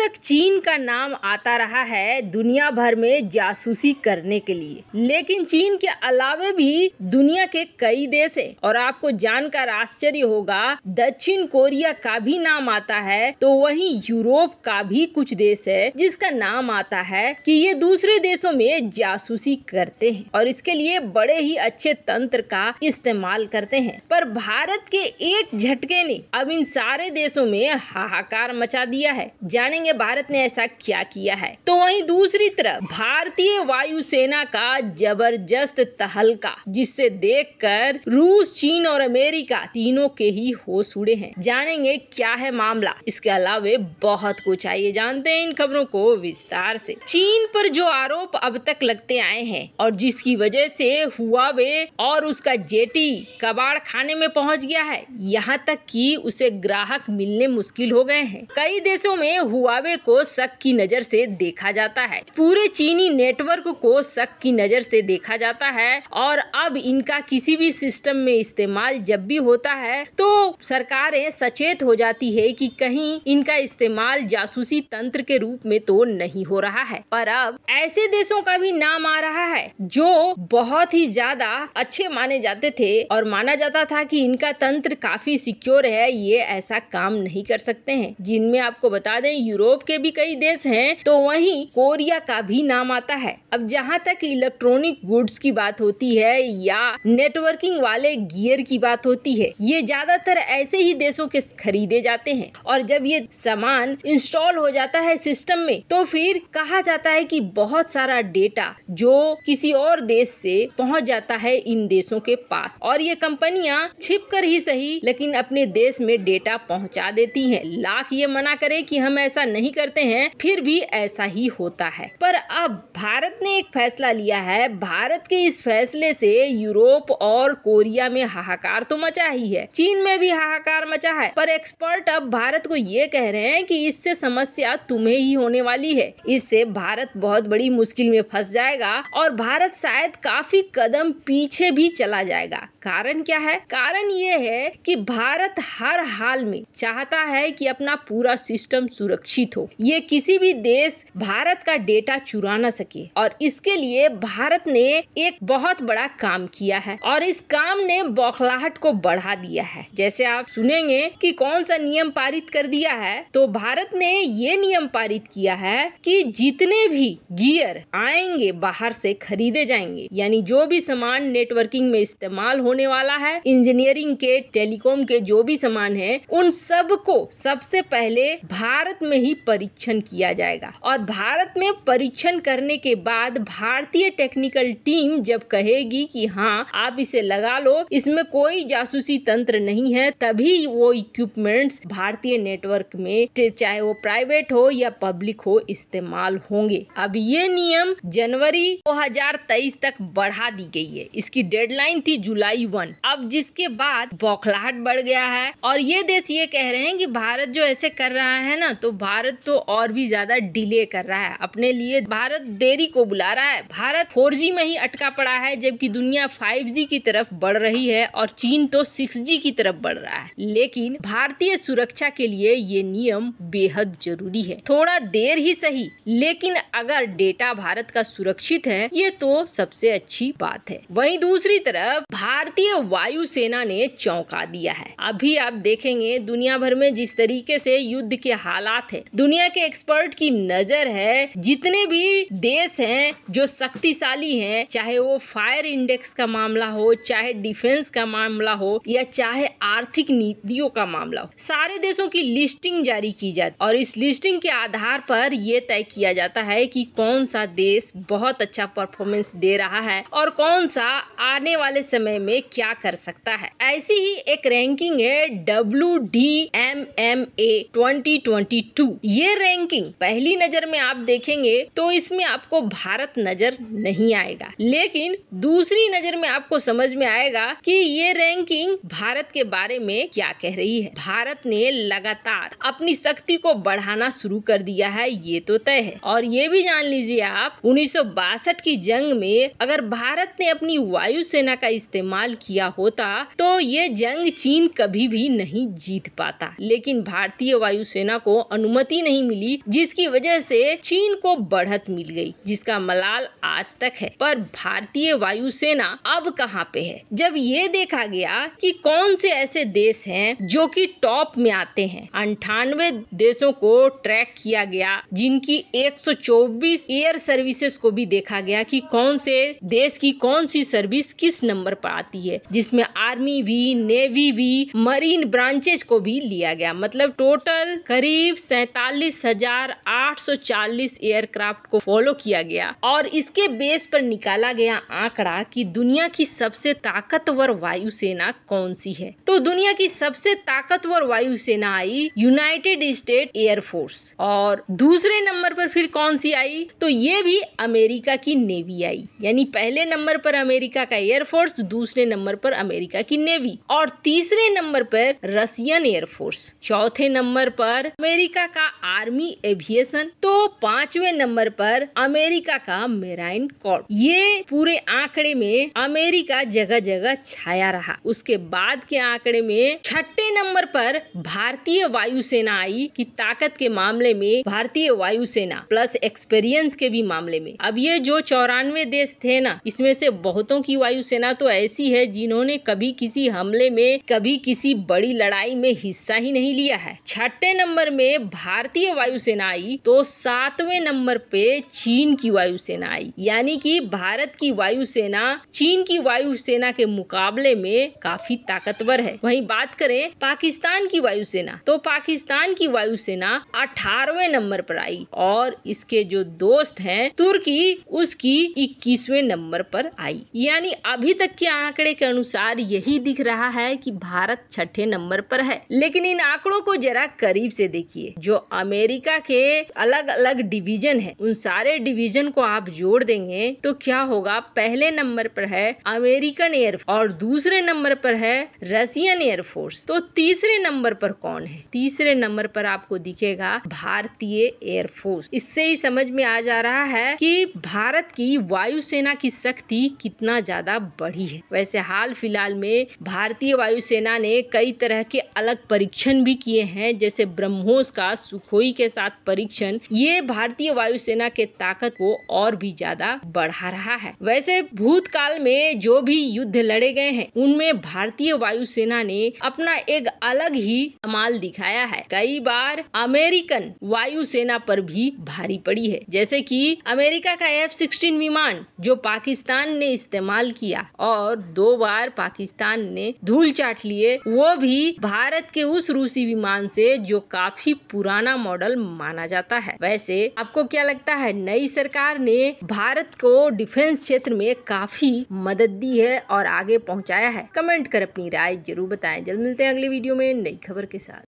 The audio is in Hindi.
तक चीन का नाम आता रहा है दुनिया भर में जासूसी करने के लिए लेकिन चीन के अलावे भी दुनिया के कई देश है और आपको जानकर आश्चर्य होगा दक्षिण कोरिया का भी नाम आता है तो वहीं यूरोप का भी कुछ देश है जिसका नाम आता है कि ये दूसरे देशों में जासूसी करते हैं और इसके लिए बड़े ही अच्छे तंत्र का इस्तेमाल करते हैं पर भारत के एक झटके ने अब इन सारे देशों में हाहाकार मचा दिया है जानेंगे लिए भारत ने ऐसा क्या किया है तो वहीं दूसरी तरफ भारतीय वायुसेना का जबरदस्त तहलका जिससे देखकर रूस चीन और अमेरिका तीनों के ही होश उड़े हैं जानेंगे क्या है मामला इसके अलावा बहुत कुछ आइए जानते हैं इन खबरों को विस्तार से चीन पर जो आरोप अब तक लगते आए हैं और जिसकी वजह से वे और उसका जेटी कबाड़ खाने में पहुंच गया है यहाँ तक कि उसे ग्राहक मिलने मुश्किल हो गए हैं कई देशों में हुआ दावे को शक की नज़र से देखा जाता है पूरे चीनी नेटवर्क को शक की नज़र से देखा जाता है और अब इनका किसी भी सिस्टम में इस्तेमाल जब भी होता है तो सरकारें सचेत हो जाती है कि कहीं इनका इस्तेमाल जासूसी तंत्र के रूप में तो नहीं हो रहा है पर अब ऐसे देशों का भी नाम आ रहा है जो बहुत ही ज्यादा अच्छे माने जाते थे और माना जाता था कि इनका तंत्र काफी सिक्योर है ये ऐसा काम नहीं कर सकते हैं जिनमें आपको बता दें यूरोप यूरोप के भी कई देश हैं तो वहीं कोरिया का भी नाम आता है अब जहां तक इलेक्ट्रॉनिक गुड्स की बात होती है या नेटवर्किंग वाले गियर की बात होती है ये ज्यादातर ऐसे ही देशों के खरीदे जाते हैं और जब ये सामान इंस्टॉल हो जाता है सिस्टम में तो फिर कहा जाता है की बहुत सारा डेटा जो किसी और देश से पहुंच जाता है इन देशों के पास और ये कंपनियां छिप कर ही सही लेकिन अपने देश में डेटा पहुंचा देती हैं लाख ये मना करे कि हम ऐसा नहीं नहीं करते हैं फिर भी ऐसा ही होता है पर अब भारत ने एक फैसला लिया है भारत के इस फैसले से यूरोप और कोरिया में हाहाकार तो मचा ही है चीन में भी हाहाकार मचा है पर एक्सपर्ट अब भारत को ये कह रहे हैं कि इससे समस्या तुम्हें ही होने वाली है इससे भारत बहुत बड़ी मुश्किल में फंस जाएगा और भारत शायद काफी कदम पीछे भी चला जाएगा कारण क्या है कारण ये है कि भारत हर हाल में चाहता है कि अपना पूरा सिस्टम सुरक्षित सुरक्षित हो ये किसी भी देश भारत का डेटा चुरा ना सके और इसके लिए भारत ने एक बहुत बड़ा काम किया है और इस काम ने बौखलाहट को बढ़ा दिया है जैसे आप सुनेंगे कि कौन सा नियम पारित कर दिया है तो भारत ने ये नियम पारित किया है कि जितने भी गियर आएंगे बाहर से खरीदे जाएंगे यानी जो भी सामान नेटवर्किंग में इस्तेमाल होने वाला है इंजीनियरिंग के टेलीकॉम के जो भी सामान है उन सब को सबसे पहले भारत में ही ही परीक्षण किया जाएगा और भारत में परीक्षण करने के बाद भारतीय टेक्निकल टीम जब कहेगी कि हाँ आप इसे लगा लो इसमें कोई जासूसी तंत्र नहीं है तभी वो इक्विपमेंट्स भारतीय नेटवर्क में चाहे वो प्राइवेट हो या पब्लिक हो इस्तेमाल होंगे अब ये नियम जनवरी 2023 तक बढ़ा दी गई है इसकी डेडलाइन थी जुलाई वन अब जिसके बाद बौखलाहट बढ़ गया है और ये देश ये कह रहे हैं कि भारत जो ऐसे कर रहा है ना तो भारत भारत तो और भी ज़्यादा डिले कर रहा है अपने लिए भारत देरी को बुला रहा है भारत 4G में ही अटका पड़ा है जबकि दुनिया 5G की तरफ बढ़ रही है और चीन तो 6G की तरफ बढ़ रहा है लेकिन भारतीय सुरक्षा के लिए ये नियम बेहद जरूरी है थोड़ा देर ही सही लेकिन अगर डेटा भारत का सुरक्षित है ये तो सबसे अच्छी बात है वही दूसरी तरफ भारतीय वायुसेना ने चौंका दिया है अभी आप देखेंगे दुनिया भर में जिस तरीके से युद्ध के हालात है दुनिया के एक्सपर्ट की नजर है जितने भी देश हैं जो शक्तिशाली हैं चाहे वो फायर इंडेक्स का मामला हो चाहे डिफेंस का मामला हो या चाहे आर्थिक नीतियों का मामला हो सारे देशों की लिस्टिंग जारी की जाती और इस लिस्टिंग के आधार पर यह तय किया जाता है कि कौन सा देश बहुत अच्छा परफॉर्मेंस दे रहा है और कौन सा आने वाले समय में क्या कर सकता है ऐसी ही एक रैंकिंग है W D M M A twenty twenty two ये रैंकिंग पहली नजर में आप देखेंगे तो इसमें आपको भारत नजर नहीं आएगा लेकिन दूसरी नजर में आपको समझ में आएगा कि ये रैंकिंग भारत के बारे में क्या कह रही है भारत ने लगातार अपनी शक्ति को बढ़ाना शुरू कर दिया है ये तो तय है और ये भी जान लीजिए आप उन्नीस की जंग में अगर भारत ने अपनी वायुसेना का इस्तेमाल किया होता तो ये जंग चीन कभी भी नहीं जीत पाता लेकिन भारतीय वायुसेना को अनुमति अनुमति नहीं मिली जिसकी वजह से चीन को बढ़त मिल गई जिसका मलाल आज तक है पर भारतीय वायुसेना अब कहाँ पे है जब ये देखा गया कि कौन से ऐसे देश हैं जो कि टॉप में आते हैं अंठानवे देशों को ट्रैक किया गया जिनकी 124 एयर सर्विसेज को भी देखा गया कि कौन से देश की कौन सी सर्विस किस नंबर पर आती है जिसमें आर्मी भी नेवी भी मरीन ब्रांचेज को भी लिया गया मतलब टोटल करीब सैतालीस सैतालीस हजार आठ सौ चालीस एयरक्राफ्ट को फॉलो किया गया और इसके बेस पर निकाला गया आंकड़ा कि दुनिया की सबसे ताकतवर वायुसेना कौन सी है तो दुनिया की सबसे ताकतवर वायुसेना आई यूनाइटेड स्टेट एयरफोर्स और दूसरे नंबर पर फिर कौन सी आई तो ये भी अमेरिका की नेवी आई यानी पहले नंबर पर अमेरिका का एयरफोर्स दूसरे नंबर पर अमेरिका की नेवी और तीसरे नंबर पर रशियन एयरफोर्स चौथे नंबर पर अमेरिका का आर्मी एविएशन तो पांचवें नंबर पर अमेरिका का मेराइन कॉर्प ये पूरे आंकड़े में अमेरिका जगह जगह छाया रहा उसके बाद के आंकड़े में छठे नंबर पर भारतीय वायुसेना आई की ताकत के मामले में भारतीय वायुसेना प्लस एक्सपीरियंस के भी मामले में अब ये जो चौरानवे देश थे ना इसमें से बहुतों की वायुसेना तो ऐसी है जिन्होंने कभी किसी हमले में कभी किसी बड़ी लड़ाई में हिस्सा ही नहीं लिया है छठे नंबर में भारत भारतीय वायुसेना आई तो सातवें नंबर पे चीन की वायुसेना आई यानी कि भारत की वायुसेना चीन की वायुसेना के मुकाबले में काफी ताकतवर है वहीं बात करें पाकिस्तान की वायुसेना तो पाकिस्तान की वायुसेना अठारवे नंबर पर आई और इसके जो दोस्त हैं तुर्की उसकी इक्कीसवें नंबर पर आई यानी अभी तक के आंकड़े के अनुसार यही दिख रहा है कि भारत छठे नंबर पर है लेकिन इन आंकड़ों को जरा करीब से देखिए जो अमेरिका के अलग अलग डिवीजन है उन सारे डिवीजन को आप जोड़ देंगे तो क्या होगा पहले नंबर पर है अमेरिकन एयरफोर्स और दूसरे नंबर पर है रशियन एयरफोर्स तो तीसरे नंबर पर कौन है तीसरे नंबर पर आपको दिखेगा भारतीय एयरफोर्स इससे ही समझ में आ जा रहा है कि भारत की वायुसेना की शक्ति कितना ज्यादा बढ़ी है वैसे हाल फिलहाल में भारतीय वायुसेना ने कई तरह के अलग परीक्षण भी किए हैं जैसे ब्रह्मोस का सुखोई के साथ परीक्षण ये भारतीय वायुसेना के ताकत को और भी ज्यादा बढ़ा रहा है वैसे भूतकाल में जो भी युद्ध लड़े गए हैं उनमें भारतीय वायुसेना ने अपना एक अलग ही कमाल दिखाया है कई बार अमेरिकन वायुसेना पर भी भारी पड़ी है जैसे कि अमेरिका का एफ सिक्सटीन विमान जो पाकिस्तान ने इस्तेमाल किया और दो बार पाकिस्तान ने धूल चाट लिए वो भी भारत के उस रूसी विमान से जो काफी पुराना पुराना मॉडल माना जाता है वैसे आपको क्या लगता है नई सरकार ने भारत को डिफेंस क्षेत्र में काफी मदद दी है और आगे पहुंचाया है कमेंट कर अपनी राय जरूर बताएं जल्द मिलते हैं अगले वीडियो में नई खबर के साथ